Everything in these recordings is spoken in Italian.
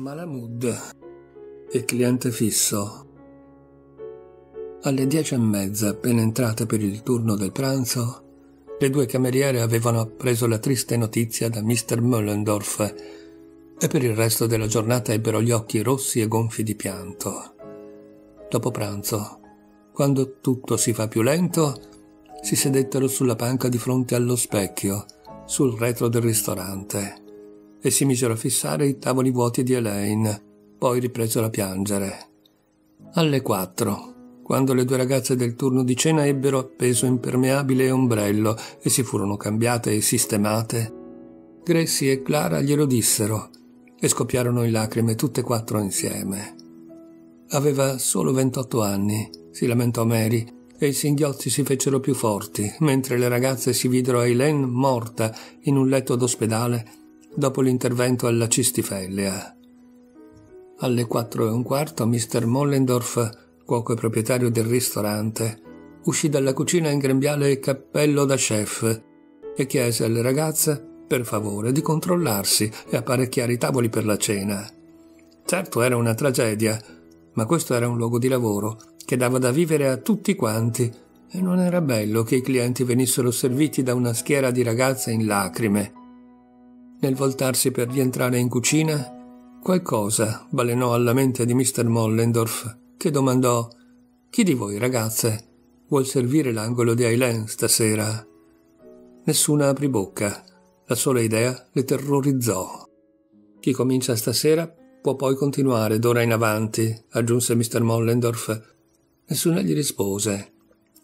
Malamud e cliente fisso. Alle dieci e mezza, appena entrate per il turno del pranzo, le due cameriere avevano appreso la triste notizia da Mr. Mollendorf e per il resto della giornata ebbero gli occhi rossi e gonfi di pianto. Dopo pranzo, quando tutto si fa più lento, si sedettero sulla panca di fronte allo specchio, sul retro del ristorante e si misero a fissare i tavoli vuoti di Elaine, poi ripresero a piangere. Alle quattro, quando le due ragazze del turno di cena ebbero appeso impermeabile e ombrello e si furono cambiate e sistemate, Gracie e Clara glielo dissero e scoppiarono in lacrime tutte e quattro insieme. Aveva solo 28 anni, si lamentò Mary, e i singhiozzi si fecero più forti, mentre le ragazze si videro Elaine morta in un letto d'ospedale dopo l'intervento alla cistifellea. Alle 4 e un quarto Mr. Mollendorf, cuoco e proprietario del ristorante, uscì dalla cucina in grembiale e cappello da chef e chiese alle ragazze, per favore, di controllarsi e apparecchiare i tavoli per la cena. Certo era una tragedia, ma questo era un luogo di lavoro che dava da vivere a tutti quanti e non era bello che i clienti venissero serviti da una schiera di ragazze in lacrime nel voltarsi per rientrare in cucina, qualcosa balenò alla mente di Mr. Mollendorf, che domandò «Chi di voi, ragazze, vuol servire l'angolo di Aileen stasera?» Nessuna aprì bocca. La sola idea le terrorizzò. «Chi comincia stasera può poi continuare d'ora in avanti», aggiunse Mr. Mollendorf. Nessuna gli rispose.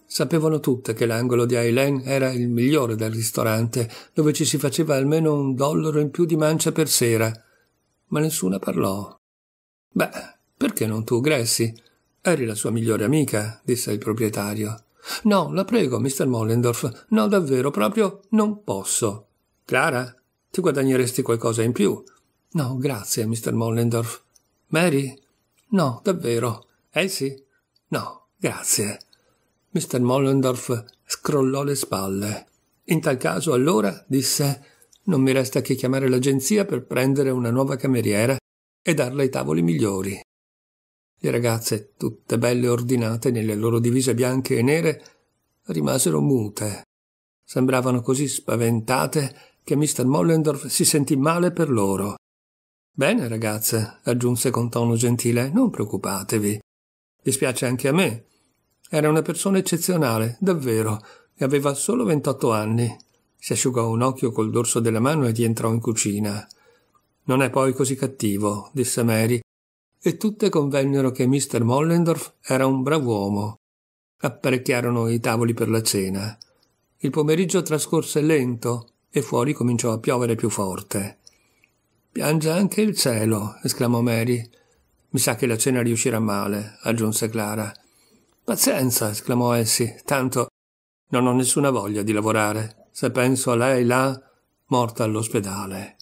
Sapevano tutte che l'angolo di Ailen era il migliore del ristorante, dove ci si faceva almeno un dollaro in più di mancia per sera. Ma nessuna parlò. Beh, perché non tu, Gressi? Eri la sua migliore amica, disse il proprietario. No, la prego, mister Mollendorf. No, davvero, proprio non posso. Clara, ti guadagneresti qualcosa in più? No, grazie, mister Mollendorf. Mary? No, davvero. Elsie? Eh no, grazie. Mr. Mollendorf scrollò le spalle. In tal caso, allora, disse, non mi resta che chiamare l'agenzia per prendere una nuova cameriera e darle i tavoli migliori. Le ragazze, tutte belle ordinate nelle loro divise bianche e nere, rimasero mute. Sembravano così spaventate che Mr. Mollendorf si sentì male per loro. Bene, ragazze, aggiunse con tono gentile, non preoccupatevi. Dispiace anche a me era una persona eccezionale, davvero, e aveva solo 28 anni. Si asciugò un occhio col dorso della mano e rientrò in cucina. Non è poi così cattivo, disse Mary, e tutte convennero che Mr. Mollendorf era un brav'uomo. Apparecchiarono i tavoli per la cena. Il pomeriggio trascorse lento e fuori cominciò a piovere più forte. Piange anche il cielo, esclamò Mary. Mi sa che la cena riuscirà male, aggiunse Clara. Pazienza, esclamò essi, tanto non ho nessuna voglia di lavorare, se penso a lei là, morta all'ospedale.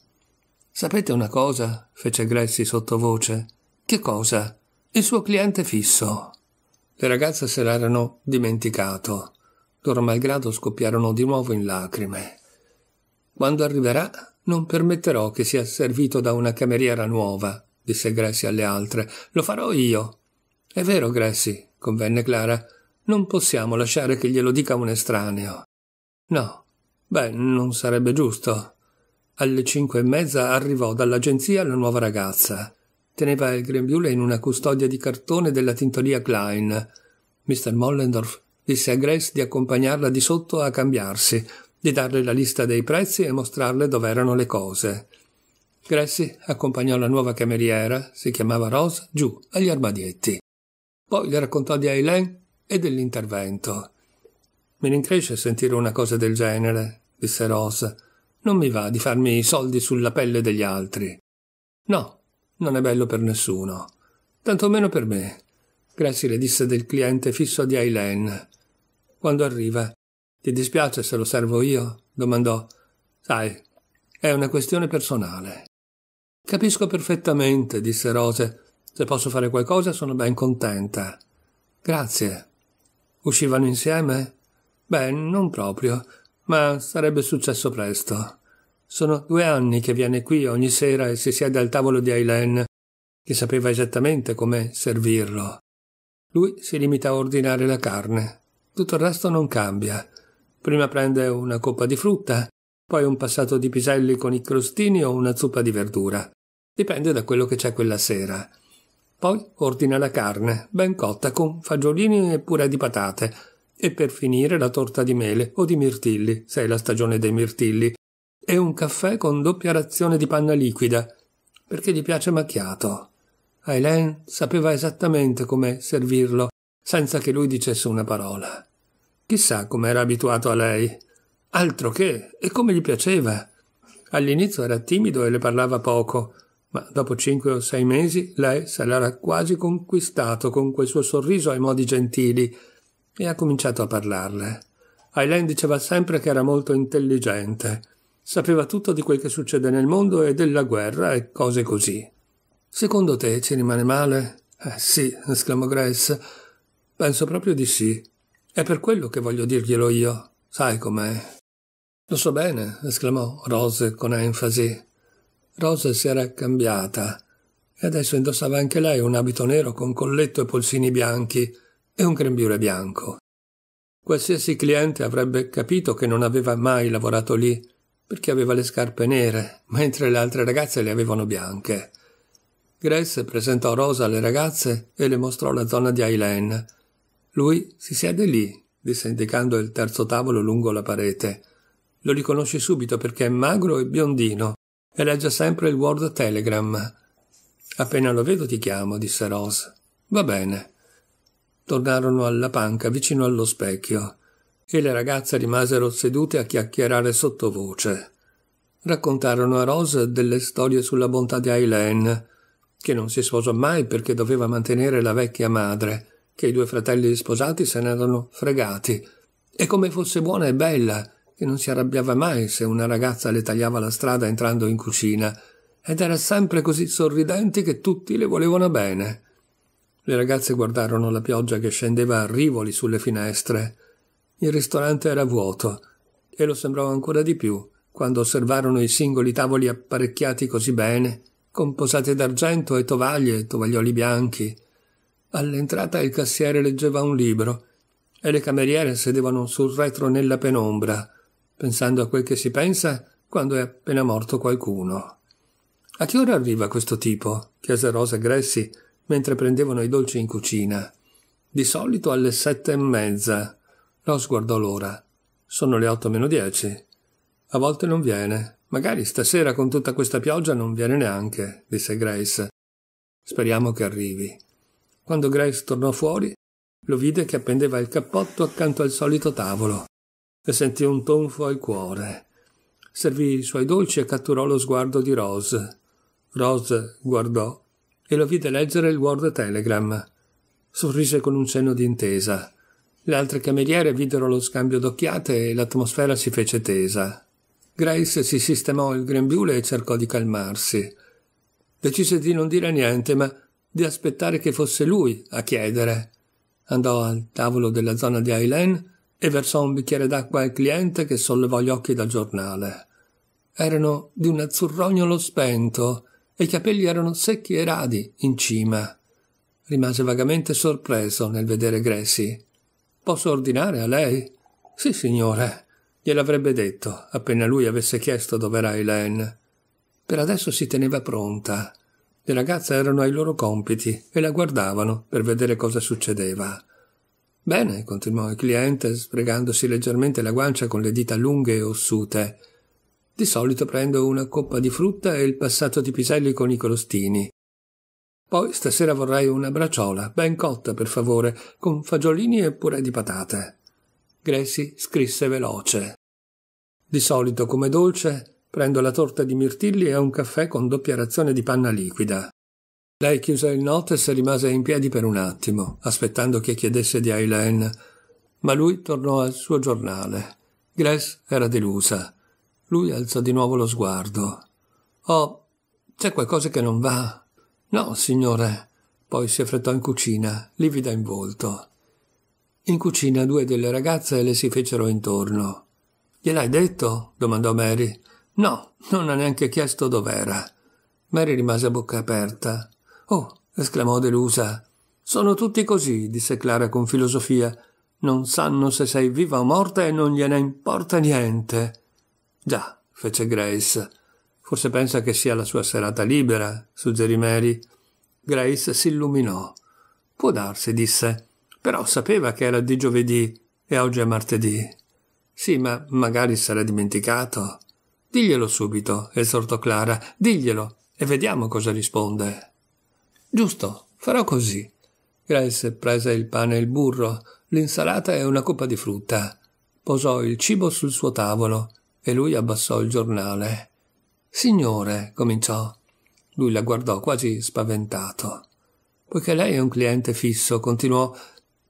Sapete una cosa? fece Gressi sottovoce. Che cosa? Il suo cliente fisso. Le ragazze se l'erano dimenticato. Loro malgrado scoppiarono di nuovo in lacrime. Quando arriverà, non permetterò che sia servito da una cameriera nuova, disse Gressi alle altre. Lo farò io. È vero, Gressi, convenne Clara. Non possiamo lasciare che glielo dica un estraneo. No. Beh, non sarebbe giusto. Alle cinque e mezza arrivò dall'agenzia la nuova ragazza. Teneva il grembiule in una custodia di cartone della tintoria Klein. Mr. Mollendorf disse a Grace di accompagnarla di sotto a cambiarsi, di darle la lista dei prezzi e mostrarle dove erano le cose. Gracie accompagnò la nuova cameriera, si chiamava Rose, giù agli armadietti. Poi le raccontò di Aileen e dell'intervento. Mi rincresce sentire una cosa del genere, disse Rose. Non mi va di farmi i soldi sulla pelle degli altri. No, non è bello per nessuno. Tanto meno per me. Grazie le disse del cliente fisso di Aileen. Quando arriva, ti dispiace se lo servo io? domandò. Sai, è una questione personale. Capisco perfettamente, disse Rose, se posso fare qualcosa sono ben contenta. Grazie. Uscivano insieme? Beh, non proprio, ma sarebbe successo presto. Sono due anni che viene qui ogni sera e si siede al tavolo di Aileen, che sapeva esattamente come servirlo. Lui si limita a ordinare la carne. Tutto il resto non cambia. Prima prende una coppa di frutta, poi un passato di piselli con i crostini o una zuppa di verdura. Dipende da quello che c'è quella sera. Poi ordina la carne, ben cotta con fagiolini e purè di patate, e per finire la torta di mele o di mirtilli, se è la stagione dei mirtilli, e un caffè con doppia razione di panna liquida, perché gli piace macchiato. Aileen sapeva esattamente come servirlo, senza che lui dicesse una parola. Chissà com'era abituato a lei. Altro che, e come gli piaceva. All'inizio era timido e le parlava poco, ma dopo cinque o sei mesi lei se l'era quasi conquistato con quel suo sorriso ai modi gentili e ha cominciato a parlarle. Aileen diceva sempre che era molto intelligente, sapeva tutto di quel che succede nel mondo e della guerra e cose così. Secondo te ci rimane male? Eh sì, esclamò Grace. Penso proprio di sì. È per quello che voglio dirglielo io. Sai com'è. Lo so bene, esclamò Rose con enfasi. Rosa si era cambiata e adesso indossava anche lei un abito nero con colletto e polsini bianchi e un grembiule bianco. Qualsiasi cliente avrebbe capito che non aveva mai lavorato lì perché aveva le scarpe nere, mentre le altre ragazze le avevano bianche. Grace presentò Rosa alle ragazze e le mostrò la zona di Aileen. Lui si siede lì, disse indicando il terzo tavolo lungo la parete. Lo riconosci subito perché è magro e biondino e legge sempre il Word Telegram. Appena lo vedo ti chiamo, disse Rose. Va bene. Tornarono alla panca vicino allo specchio e le ragazze rimasero sedute a chiacchierare sottovoce. Raccontarono a Rose delle storie sulla bontà di Aileen, che non si sposò mai perché doveva mantenere la vecchia madre, che i due fratelli sposati se n'erano fregati, e come fosse buona e bella, che non si arrabbiava mai se una ragazza le tagliava la strada entrando in cucina, ed era sempre così sorridente che tutti le volevano bene. Le ragazze guardarono la pioggia che scendeva a rivoli sulle finestre. Il ristorante era vuoto, e lo sembrò ancora di più quando osservarono i singoli tavoli apparecchiati così bene, con posate d'argento e tovaglie e tovaglioli bianchi. All'entrata il cassiere leggeva un libro, e le cameriere sedevano sul retro nella penombra, pensando a quel che si pensa quando è appena morto qualcuno. A che ora arriva questo tipo? chiese Rosa Gressi mentre prendevano i dolci in cucina. Di solito alle sette e mezza. Ross guardò l'ora. Sono le otto meno dieci. A volte non viene. Magari stasera con tutta questa pioggia non viene neanche, disse Grace. Speriamo che arrivi. Quando Grace tornò fuori, lo vide che appendeva il cappotto accanto al solito tavolo e sentì un tonfo al cuore. Servì i suoi dolci e catturò lo sguardo di Rose. Rose guardò e lo vide leggere il Word Telegram. Sorrise con un cenno d'intesa. Le altre cameriere videro lo scambio d'occhiate e l'atmosfera si fece tesa. Grace si sistemò il grembiule e cercò di calmarsi. Decise di non dire niente, ma di aspettare che fosse lui a chiedere. Andò al tavolo della zona di Aileen e versò un bicchiere d'acqua al cliente che sollevò gli occhi dal giornale. Erano di un azzurrognolo spento e i capelli erano secchi e radi in cima. Rimase vagamente sorpreso nel vedere Gresi. Posso ordinare a lei? Sì, signore. Gliel'avrebbe detto appena lui avesse chiesto dov'era Eileen. Per adesso si teneva pronta. Le ragazze erano ai loro compiti e la guardavano per vedere cosa succedeva. Bene, continuò il cliente, sfregandosi leggermente la guancia con le dita lunghe e ossute. Di solito prendo una coppa di frutta e il passato di piselli con i crostini. Poi stasera vorrei una braciola, ben cotta, per favore, con fagiolini e purè di patate. Gracie scrisse veloce. Di solito, come dolce, prendo la torta di mirtilli e un caffè con doppia razione di panna liquida. Lei chiuse il notes e rimase in piedi per un attimo, aspettando che chiedesse di Aileen, ma lui tornò al suo giornale. Grace era delusa. Lui alzò di nuovo lo sguardo. Oh, c'è qualcosa che non va? No, signore. Poi si affrettò in cucina, livida in volto. In cucina due delle ragazze le si fecero intorno. Gliel'hai detto? domandò Mary. No, non ha neanche chiesto dov'era. Mary rimase a bocca aperta. Oh, esclamò delusa. Sono tutti così, disse Clara con filosofia. Non sanno se sei viva o morta e non gliene importa niente. Già, fece Grace. Forse pensa che sia la sua serata libera, suggerì Mary. Grace si illuminò. Può darsi, disse. Però sapeva che era di giovedì e oggi è martedì. Sì, ma magari sarà dimenticato. Diglielo subito, esortò Clara. Diglielo e vediamo cosa risponde. Giusto, farò così. Grace prese il pane e il burro, l'insalata e una coppa di frutta. Posò il cibo sul suo tavolo e lui abbassò il giornale. Signore, cominciò. Lui la guardò quasi spaventato. Poiché lei è un cliente fisso, continuò,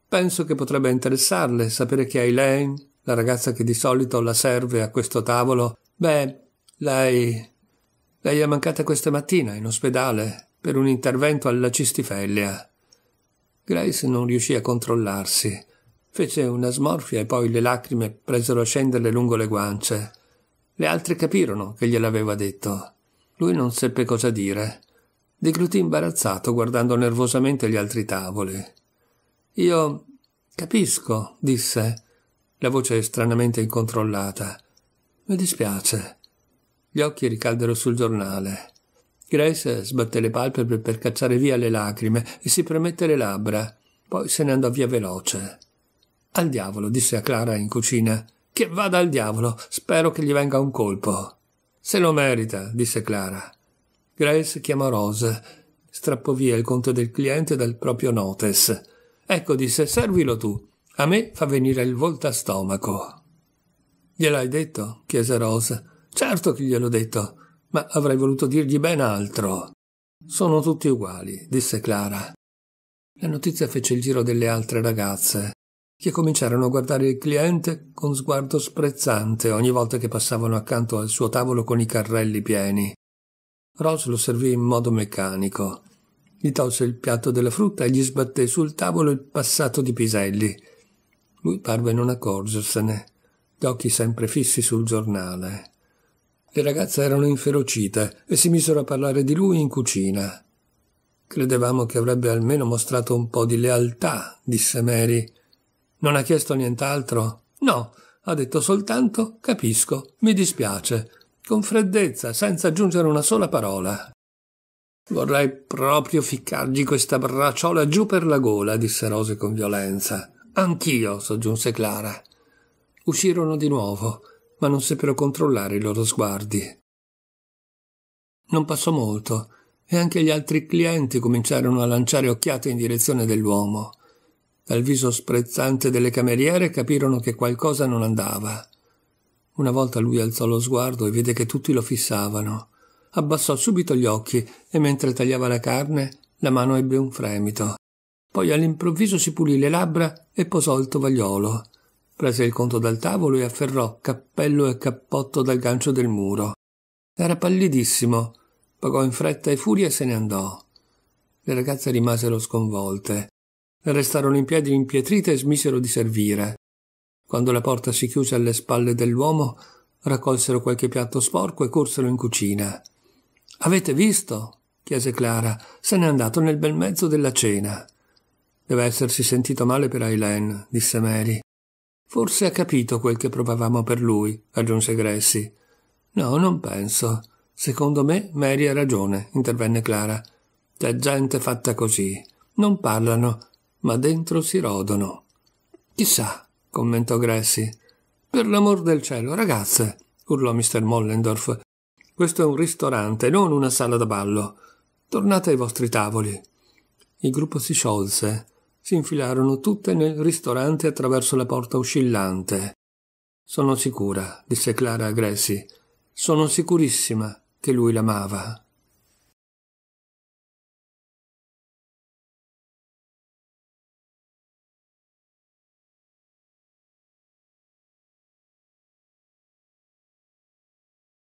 penso che potrebbe interessarle sapere che è Elaine, la ragazza che di solito la serve a questo tavolo. Beh, lei. lei è mancata questa mattina in ospedale per un intervento alla cistifellea. Grace non riuscì a controllarsi. Fece una smorfia e poi le lacrime presero a scenderle lungo le guance. Le altre capirono che gliel'aveva detto. Lui non seppe cosa dire. Deglutì imbarazzato, guardando nervosamente gli altri tavoli. Io capisco, disse, la voce stranamente incontrollata. Mi dispiace. Gli occhi ricaddero sul giornale. Grace sbatté le palpebre per cacciare via le lacrime e si premette le labbra. Poi se ne andò via veloce. Al diavolo, disse a Clara in cucina. Che vada al diavolo, spero che gli venga un colpo. Se lo merita, disse Clara. Grace chiamò Rose, strappò via il conto del cliente dal proprio notes. Ecco, disse, servilo tu. A me fa venire il a stomaco. Gliel'hai detto? chiese Rose. Certo che gliel'ho detto ma avrei voluto dirgli ben altro. Sono tutti uguali, disse Clara. La notizia fece il giro delle altre ragazze, che cominciarono a guardare il cliente con sguardo sprezzante ogni volta che passavano accanto al suo tavolo con i carrelli pieni. Rose lo servì in modo meccanico. Gli tolse il piatto della frutta e gli sbatté sul tavolo il passato di piselli. Lui parve non accorgersene, gli occhi sempre fissi sul giornale. Le ragazze erano inferocite e si misero a parlare di lui in cucina. Credevamo che avrebbe almeno mostrato un po' di lealtà, disse Mary. Non ha chiesto nient'altro? No, ha detto soltanto capisco, mi dispiace, con freddezza, senza aggiungere una sola parola. Vorrei proprio ficcargli questa bracciola giù per la gola, disse Rose con violenza. Anch'io, soggiunse Clara. Uscirono di nuovo ma non seppero controllare i loro sguardi. Non passò molto e anche gli altri clienti cominciarono a lanciare occhiate in direzione dell'uomo. Dal viso sprezzante delle cameriere capirono che qualcosa non andava. Una volta lui alzò lo sguardo e vide che tutti lo fissavano. Abbassò subito gli occhi e mentre tagliava la carne la mano ebbe un fremito. Poi all'improvviso si pulì le labbra e posò il tovagliolo. Prese il conto dal tavolo e afferrò cappello e cappotto dal gancio del muro. Era pallidissimo. Pagò in fretta e furia e se ne andò. Le ragazze rimasero sconvolte. Restarono in piedi impietrite e smisero di servire. Quando la porta si chiuse alle spalle dell'uomo, raccolsero qualche piatto sporco e corsero in cucina. Avete visto? chiese Clara. Se n'è andato nel bel mezzo della cena. Deve essersi sentito male per Aileen, disse Mary. Forse ha capito quel che provavamo per lui, aggiunse Gressi. No, non penso. Secondo me Mary ha ragione, intervenne Clara. C'è gente fatta così. Non parlano, ma dentro si rodono. Chissà, commentò Gressi. Per l'amor del cielo, ragazze, urlò Mr. Mollendorf. Questo è un ristorante, non una sala da ballo. Tornate ai vostri tavoli. Il gruppo si sciolse si infilarono tutte nel ristorante attraverso la porta oscillante. Sono sicura, disse Clara a Gracie. Sono sicurissima che lui l'amava.